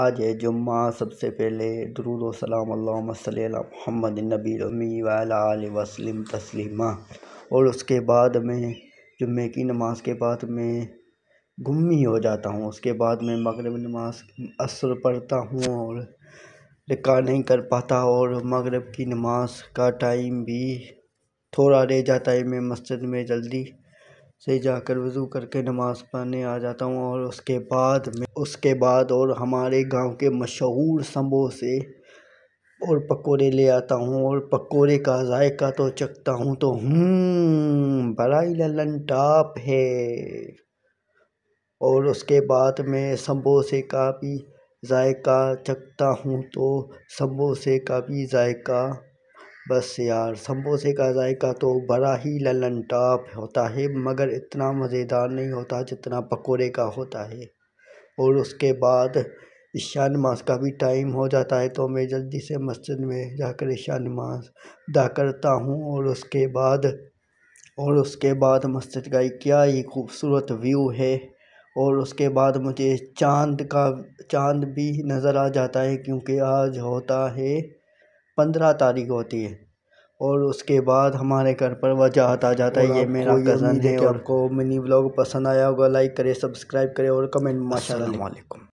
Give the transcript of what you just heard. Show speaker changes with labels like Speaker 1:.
Speaker 1: आज है जुम्मा सबसे पहले दरुदोसलाम महमद नबी रमी वाल वसलम तस्लिमा और उसके बाद में जुम्मे की नमाज के बाद में गुम्मी हो जाता हूँ उसके बाद में मगरब नमाज असर पढ़ता हूँ और रिका नहीं कर पाता और मगरब की नमाज का टाइम भी थोड़ा रह जाता है मैं मस्जिद में जल्दी से जाकर वज़ू करके नमाज़ पढ़ने आ जाता हूँ और उसके बाद में उसके बाद और हमारे गांव के मशहूर समोसे और पकोड़े ले आता हूँ और पकोड़े का जायका तो चखता हूँ तो हम्म, बड़ा ही लल्लन टाप है और उसके बाद में समोसे का भी जायका चखता हूँ तो समोसे का भी जायका बस यार समोसे का जायका तो बड़ा ही ललन टाप होता है मगर इतना मज़ेदार नहीं होता जितना पकोड़े का होता है और उसके बाद ईशा नमाज का भी टाइम हो जाता है तो मैं जल्दी से मस्जिद में जाकर ईशा नमाज अदा करता हूँ और उसके बाद और उसके बाद मस्जिद का क्या ही खूबसूरत व्यू है और उसके बाद मुझे चांद का चांद भी नज़र आ जाता है क्योंकि आज होता है पंद्रह तारीख होती है और उसके बाद हमारे घर पर वजाहत आ जाता है ये मेरा कज़न है और आपको मिनी ब्लॉग पसंद आया होगा लाइक करें सब्सक्राइब करें और कमेंट माशा